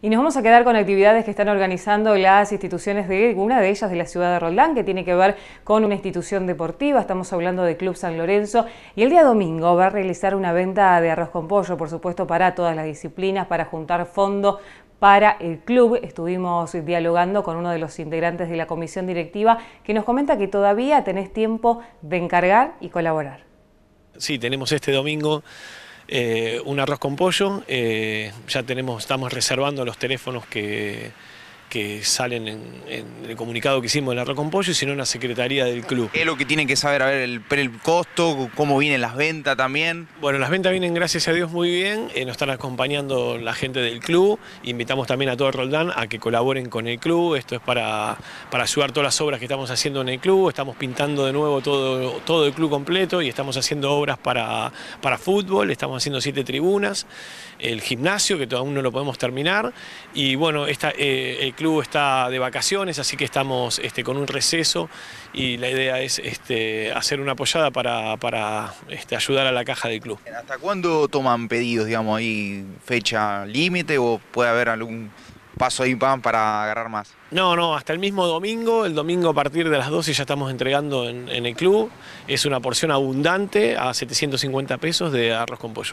Y nos vamos a quedar con actividades que están organizando las instituciones de una de ellas de la ciudad de Roldán, que tiene que ver con una institución deportiva. Estamos hablando de Club San Lorenzo. Y el día domingo va a realizar una venta de arroz con pollo, por supuesto, para todas las disciplinas, para juntar fondos para el club. Estuvimos dialogando con uno de los integrantes de la comisión directiva que nos comenta que todavía tenés tiempo de encargar y colaborar. Sí, tenemos este domingo eh, un arroz con pollo. Eh, ya tenemos, estamos reservando los teléfonos que que salen en, el comunicado que hicimos en la Recompollo, sino en la secretaría del club. ¿Qué es lo que tienen que saber? A ver, el, el, costo, cómo vienen las ventas también. Bueno, las ventas vienen, gracias a Dios, muy bien. Eh, nos están acompañando la gente del club. Invitamos también a todo Roldán a que colaboren con el club. Esto es para, para ayudar todas las obras que estamos haciendo en el club. Estamos pintando de nuevo todo, todo el club completo y estamos haciendo obras para, para fútbol. Estamos haciendo siete tribunas, el gimnasio, que todavía no lo podemos terminar. Y bueno, esta, eh, club está de vacaciones, así que estamos este, con un receso y la idea es este, hacer una apoyada para, este, ayudar a la caja del club. ¿Hasta cuándo toman pedidos, digamos, ahí fecha límite o puede haber algún paso ahí para agarrar más? No, no, hasta el mismo domingo, el domingo a partir de las 12 ya estamos entregando en el club, es una porción abundante a 750 pesos de arroz con pollo.